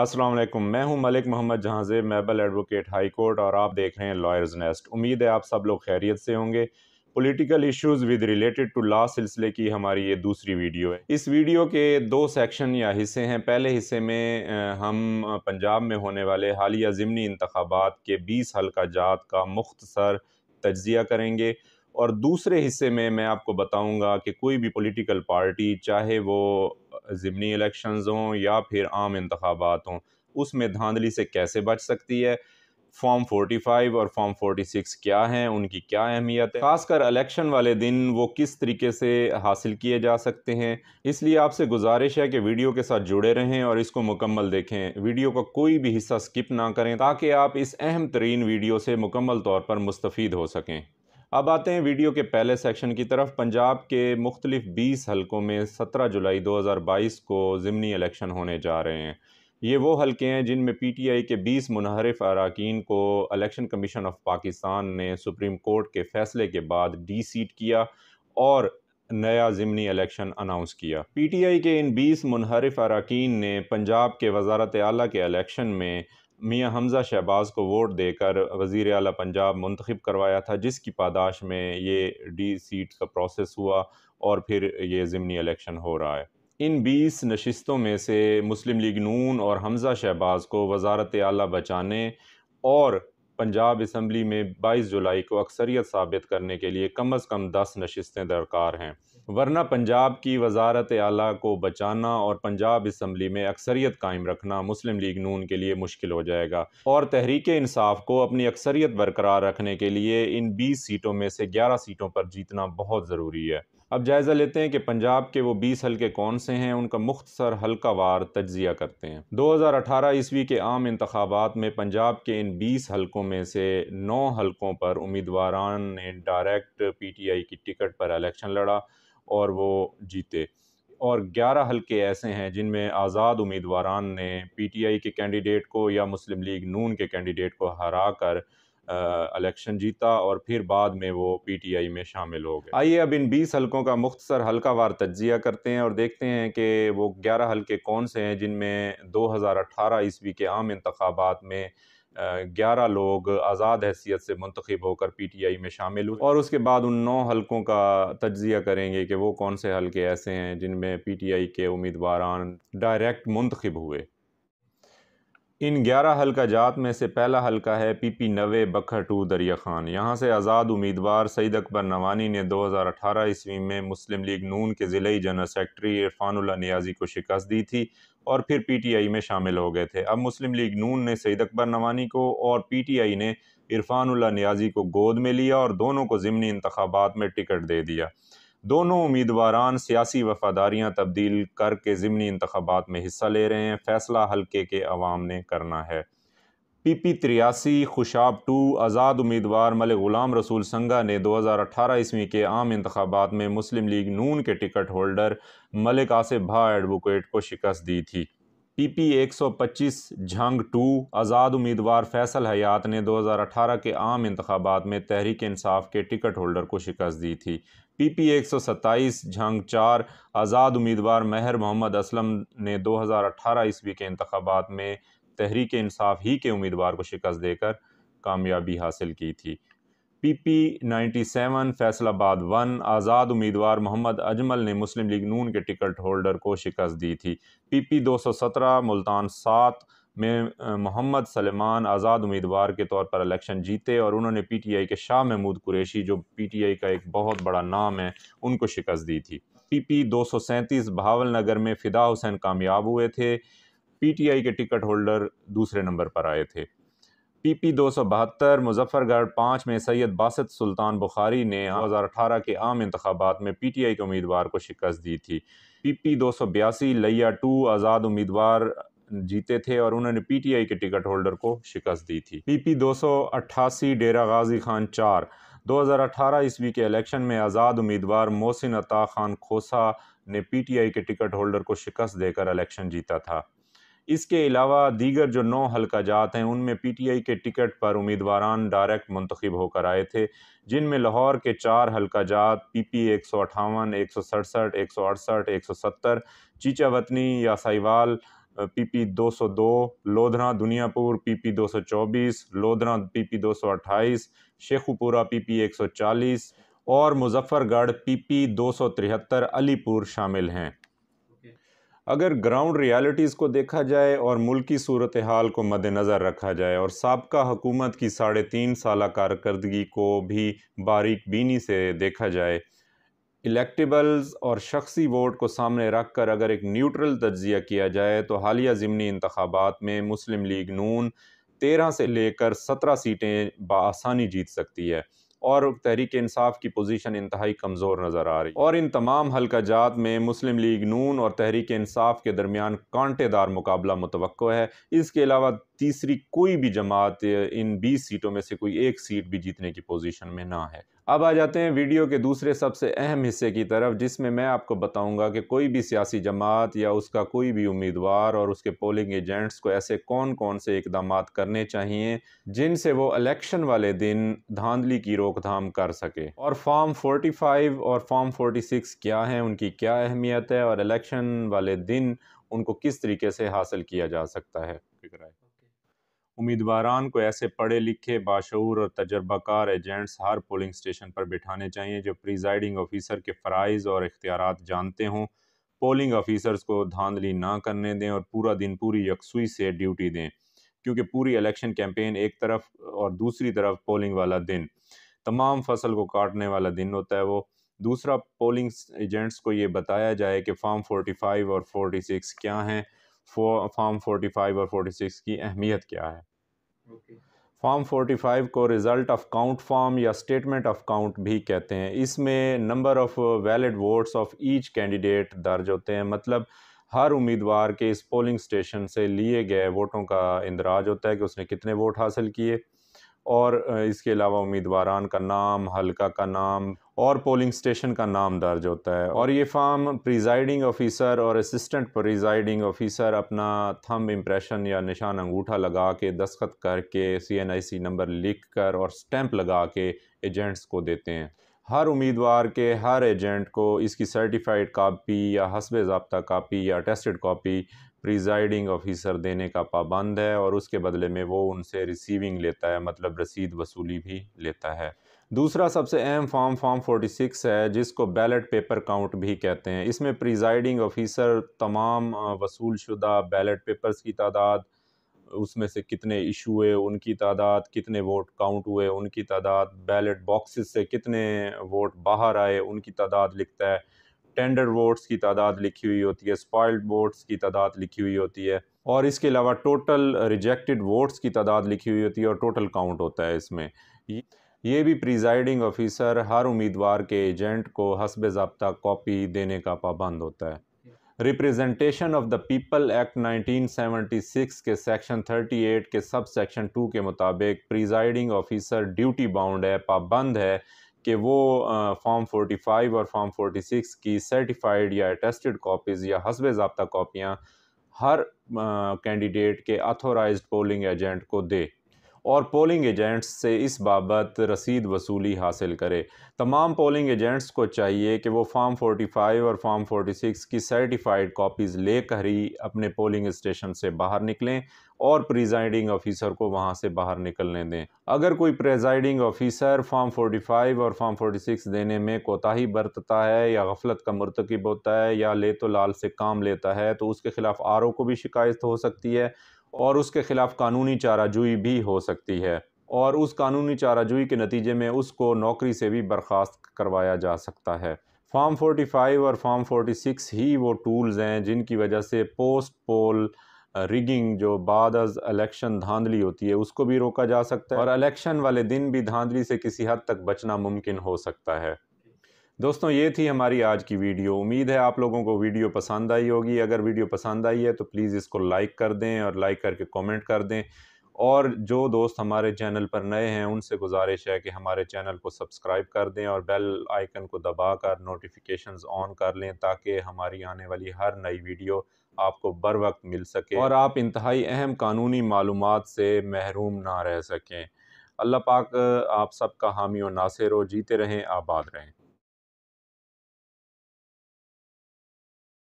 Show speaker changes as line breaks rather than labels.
अस्सलाम मैं हूं मलिक मोहम्मद जहाँजे मैबल एडवोकेट हाई कोर्ट और आप देख रहे हैं लॉयर्स नेस्ट उम्मीद है आप सब लोग खैरियत से होंगे political issues with related to law सिलसिले की हमारी ये दूसरी वीडियो है इस वीडियो के दो सेक्शन या हिस्से हैं पहले हिस्से में हम पंजाब में होने वाले हालिया ज़मनी इंतबात के बीस हल्का जात का मुख्तसर तजिया करेंगे और दूसरे हिस्से में मैं आपको बताऊंगा कि कोई भी पॉलिटिकल पार्टी चाहे वो ज़मनी इलेक्शंस हों या फिर आम इंतबात हों उसमें धांधली से कैसे बच सकती है फॉर्म 45 और फॉर्म 46 क्या हैं उनकी क्या अहमियत है खासकर इलेक्शन वाले दिन वो किस तरीके से हासिल किए जा सकते हैं इसलिए आपसे गुजारिश है कि वीडियो के साथ जुड़े रहें और इसको मुकम्मल देखें वीडियो का कोई भी हिस्सा स्किप ना करें ताकि आप इस अहम तरीन वीडियो से मुकम्मल तौर पर मुस्तफ़ हो सकें अब आते हैं वीडियो के पहले सेक्शन की तरफ पंजाब के मुख्तलिफ बीस हलकों में सत्रह जुलाई दो हज़ार बाईस को ज़मनी इलेक्शन होने जा रहे हैं ये वो हल्के हैं जिनमें पी टी आई के बीस मुनहरफ अरकान को इलेक्शन कमीशन ऑफ पाकिस्तान ने सुप्रीम कोर्ट के फैसले के बाद डी सीट किया और नया ज़मनी इलेक्शन अनाउंस किया पी टी आई के इन बीस मुनहरफ अरकान ने पंजाब के वजारत अली के इलेक्शन में मियाँ हमज़ा शहबाज को वोट देकर वज़ी अल पंजाब मंतखब करवाया था जिसकी पादाश में ये डी सीट का प्रोसेस हुआ और फिर ये ज़मनी इलेक्शन हो रहा है इन बीस नशस्तों में से मुस्लिम लीग नून और हमज़ा शहबाज को वजारत अली बचाने और पंजाब इसम्बली में बाईस जुलाई को अक्सरियत साबित करने के लिए कम अज़ कम दस नशस्तें दरकार हैं वरना पंजाब की वजारत आला को बचाना और पंजाब इसम्बली में अक्सरियत कायम रखना मुस्लिम लीग नून के लिए मुश्किल हो जाएगा और तहरीक इंसाफ को अपनी अक्सरियत बरकरार रखने के लिए इन बीस सीटों में से ग्यारह सीटों पर जीतना बहुत ज़रूरी है अब जायज़ा लेते हैं कि पंजाब के वो बीस हल्के कौन से हैं उनका मुख्तसर हल्का वार तजिया करते हैं दो हज़ार अठारह ईस्वी के आम इंतबात में पंजाब के इन बीस हल्कों में से नौ हल्कों पर उम्मीदवार ने डायरेक्ट पी टी आई की टिकट पर इलेक्शन लड़ा और वो जीते और 11 हलके ऐसे हैं जिनमें आज़ाद उम्मीदवारान ने पीटीआई के कैंडिडेट को या मुस्लिम लीग नून के कैंडिडेट को हरा कर इलेक्शन जीता और फिर बाद में वो पीटीआई में शामिल हो गए आइए अब इन 20 हलकों का मुख्तसर हल्का वार तजिया करते हैं और देखते हैं कि वो 11 हलके कौन से हैं जिनमें 2018 ईस्वी के आम इंतबात में ग्यारह लोग आज़ाद हैसियत से मंतखब होकर पी टी आई में शामिल हुए और उसके बाद उन नौ हल्कों का तजिया करेंगे कि वो कौन से हल्के ऐसे हैं जिनमें पी टी आई के उम्मीदवार डायरेक्ट मंतखब हुए इन ग्यारह हल्का जात में से पहला हल्का है पी पी नवे बखर टू दरिया खान यहाँ से आज़ाद उम्मीदवार सईद अकबर नवानी ने दो हजार अठारह ईस्वी में मुस्लिम लीग नून के ज़िले जनरल सेक्रेटरी इरफानल्ला नियाजी को शिकस्त दी थी और फिर पीटीआई में शामिल हो गए थे अब मुस्लिम लीग नून ने सईद अकबर नवानी को और पीटीआई ने इरफानुल्ला न्याजी को गोद में लिया और दोनों को ज़मनी इंतबात में टिकट दे दिया दोनों उम्मीदवारान सियासी वफादारियां तब्दील करके ज़मनी इंतबात में हिस्सा ले रहे हैं फैसला हल्के के अवाम ने करना है पी पी त्रियासी खुशाब टू आज़ाद उम्मीदवार मलिक ग़ुलाम रसूल संगा ने दो हज़ार अठारह ईस्वी के आम इंतबात में मुस्लिम लीग नून के टिकट होल्डर मलिक आसिफ भा एडवोकेट को शिकस्त दी थी पी पी एक सौ पच्चीस झंग टू आज़ाद उम्मीदवार फैसल हयात ने दो हज़ार अठारह के आम इंतबात में तहरीक इंसाफ के टिकट होल्डर को शिकस्त दी थी पी पी एक सौ सत्ताईस झंग चार आज़ाद उम्मीदवार महर मोहम्मद असलम ने दो हज़ार अठारह ईस्वी के इंतबात में तहरीक इंसाफ ही के उम्मीदवार को शिकस्त देकर कामयाबी हासिल की थी P P ninety seven Faisalabad one आज़ाद उम्मीदवार मोहम्मद अजमल ने मुस्लिम लीग नून के टिकट होल्डर को शिकस्त दी थी पी पी दो सौ सत्रह मुल्तान सात में मोहम्मद सलेमान आज़ाद उम्मीदवार के तौर पर इलेक्शन जीते और उन्होंने पी टी आई के शाह महमूद कुरैशी जो पी टी आई का एक बहुत बड़ा नाम है उनको शिकस्त दी थी पी पी दो सौ सैंतीस भावल नगर में फ़िदा हुसैन कामयाब हुए थे पीटीआई के टिकट होल्डर दूसरे नंबर पर आए थे पीपी दो सौ बहत्तर मुजफ्फरगढ़ पाँच में सैयद बासत सुल्तान बुखारी ने दो हज़ार अठारह के आम इंतबात में पी टी आई के उम्मीदवार को शिकस्त दी थी पीपी दो सौ बयासी लैया टू आज़ाद उम्मीदवार जीते थे और उन्होंने पी टी आई के टिकट होल्डर को शिकस्त दी थी पीपी दो सौ अट्ठासी डेरा गाजी खान चार दो हज़ार अठारह ईस्वी के इलेक्शन में आज़ाद उम्मीदवार मोहसिन अता खान खोसा ने पी टी आई के टिकट होल्डर को शिकस्त देकर इलेक्शन जीता था इसके अलावा दीगर जो नौ हल्का जात हैं उनमें पीटीआई के टिकट पर उम्मीदवारान डायरेक्ट मंतखब होकर आए थे जिनमें लाहौर के चार हल्का जात पी पी एक सौ अठावन एक सौ सड़सठ एक सौ अड़सठ एक सौ सत्तर चीचा वतनी या दो सौ दो लोधरा दुनियापुर पी पी दो सौ चौबीस लोधरा सौ अट्ठाईस शेखुपुरा सौ चालीस और मुजफ्फरगढ़ पी पी दो सौ तिहत्तर अलीपुर शामिल हैं अगर ग्राउंड रियलिटीज़ को देखा जाए और मुल्क की सूरत हाल को मद्दनज़र रखा जाए और सबका हुकूमत की साढ़े तीन साल कारकर्दगी को भी बारीक बीनी से देखा जाए इलेक्टिबल्स और शख्सी वोट को सामने रख कर अगर एक न्यूट्रल तजिया किया जाए तो हालिया ज़मनी इंतबात में मुस्लिम लीग नून तेरह से लेकर सत्रह सीटें बसानी जीत सकती है और तहरीक इंसाफ की पोजीशन इंतहाई कमज़ोर नज़र आ रही और इन तमाम जात में मुस्लिम लीग नून और तहरीक इंसाफ के दरमियान कांटेदार मुकाबला मुतव है इसके अलावा तीसरी कोई भी जमात इन 20 सीटों में से कोई एक सीट भी जीतने की पोजीशन में ना है अब आ जाते हैं वीडियो के दूसरे सबसे अहम हिस्से की तरफ जिसमें मैं आपको बताऊंगा कि कोई भी सियासी जमात या उसका कोई भी उम्मीदवार और उसके पोलिंग एजेंट्स को ऐसे कौन कौन से इकदाम करने चाहिए जिनसे वो इलेक्शन वाले दिन धांधली की रोकथाम कर सके और फॉर्म 45 और फॉर्म 46 क्या है उनकी क्या अहमियत है और इलेक्शन वाले दिन उनको किस तरीके से हासिल किया जा सकता है उम्मीदवारान को ऐसे पढ़े लिखे बाशूर और तजर्बाकार एजेंट्स हर पोलिंग स्टेशन पर बिठाने चाहिए जो प्रिजाइडिंग ऑफिसर के फ़रज़ और इख्तियार जानते हों पोलिंग ऑफिसर्स को धांधली ना करने दें और पूरा दिन पूरी यकसुई से ड्यूटी दें क्योंकि पूरी इलेक्शन कैंपेन एक तरफ और दूसरी तरफ पोलिंग वाला दिन तमाम फसल को काटने वाला दिन होता है वो दूसरा पोलिंग एजेंट्स को ये बताया जाए कि फॉर्म 45 और 46 क्या हैं फॉर्म 45 और 46 की अहमियत क्या है okay. फोर्टी 45 को रिज़ल्ट ऑफ काउंट फॉर्म या स्टेटमेंट ऑफ काउंट भी कहते हैं इसमें number of valid votes of each candidate दर्ज होते हैं मतलब हर उम्मीदवार के इस पोलिंग स्टेशन से लिए गए वोटों का इंदराज होता है कि उसने कितने वोट हासिल किए और इसके अलावा उम्मीदवार का नाम हल्का का नाम और पोलिंग स्टेशन का नाम दर्ज होता है और ये फॉर्म प्रिजाइडिंग ऑफिसर और असिस्टेंट प्रिजाइडिंग ऑफिसर अपना थम इम्प्रेशन या निशान अंगूठा लगा के दस्खत करके सी एन आई सी नंबर लिख कर और स्टैंप लगा के एजेंट्स को देते हैं हर उम्मीदवार के हर एजेंट को इसकी सर्टिफाइड कापी या हसब ज़बता कापी या टेस्टेड कापी प्रिजाइडिंग ऑफिसर देने का पाबंद है और उसके बदले में वो उनसे रिसीविंग लेता है मतलब रसीद वसूली भी लेता है दूसरा सबसे अहम फॉर्म फॉर्म 46 है जिसको बैलेट पेपर काउंट भी कहते हैं इसमें प्रिजाइडिंग ऑफिसर तमाम वसूल शुदा बैलेट पेपर्स की तादाद उसमें से कितने इशू हुए उनकी तादाद कितने वोट काउंट हुए उनकी तादाद बैलेट बॉक्सेस से कितने वोट बाहर आए उनकी तादाद लिखता है टेंडर वोट्स की तादाद लिखी हुई होती है स्पॉइल्ड वोट्स की तादाद लिखी हुई होती है और इसके अलावा टोटल रिजेक्टेड वोट्स की तादाद लिखी हुई होती है और टोटल काउंट होता है इसमें ये भी प्रिजाइडिंग ऑफिसर हर उम्मीदवार के एजेंट को हसब जबता कॉपी देने का पाबंद होता है representation of the people act 1976 के सेक्शन 38 के सब सेक्शन टू के मुताबिक प्रिजाइडिंग ऑफिसर ड्यूटी बाउंड है पाबंद है कि वो फॉर्म 45 और फॉर्म 46 की सर्टिफाइड या अटेस्टेड कॉपीज़ या हसब जबता कापियाँ हर कैंडिडेट के अथोराइज पोलिंग एजेंट को दे और पोलिंग एजेंट्स से इस बाबत रसीद वसूली हासिल करे तमाम पोलिंग एजेंट्स को चाहिए कि वो फॉर्म 45 और फॉर्म 46 की सर्टिफाइड कॉपीज़ लेकर ही अपने पोलिंग स्टेशन से बाहर निकलें और प्रिजाइडिंग ऑफिसर को वहाँ से बाहर निकलने दें अगर कोई प्रिजाइडिंग ऑफिसर फॉर्म 45 और फॉर्म 46 देने में कोताही बरतता है या गफलत का मरतकब होता है या ले तो लाल से काम लेता है तो उसके खिलाफ आर को भी शिकायत हो सकती है और उसके ख़िलाफ़ कानूनी चाराजुई भी हो सकती है और उस कानूनी चाराजुई के नतीजे में उसको नौकरी से भी बर्खास्त करवाया जा सकता है फोर्टी 45 और फोर्टी 46 ही वो टूल्स हैं जिनकी वजह से पोस्ट पोल रिगिंग जो बाद इलेक्शन धांधली होती है उसको भी रोका जा सकता है और इलेक्शन वाले दिन भी धांधली से किसी हद तक बचना मुमकिन हो सकता है दोस्तों ये थी हमारी आज की वीडियो उम्मीद है आप लोगों को वीडियो पसंद आई होगी अगर वीडियो पसंद आई है तो प्लीज़ इसको लाइक कर दें और लाइक करके कमेंट कर दें और जो दोस्त हमारे चैनल पर नए हैं उनसे गुजारिश है कि हमारे चैनल को सब्सक्राइब कर दें और बेल आइकन को दबा कर नोटिफिकेशन ऑन कर लें ताकि हमारी आने वाली हर नई वीडियो आपको बर वक्त मिल सके और आप इंतहाई अहम कानूनी मालूम से महरूम ना रह सकें अल्लाह पाक आप सबका हामी और नासिर हो जीते रहें आबाद रहें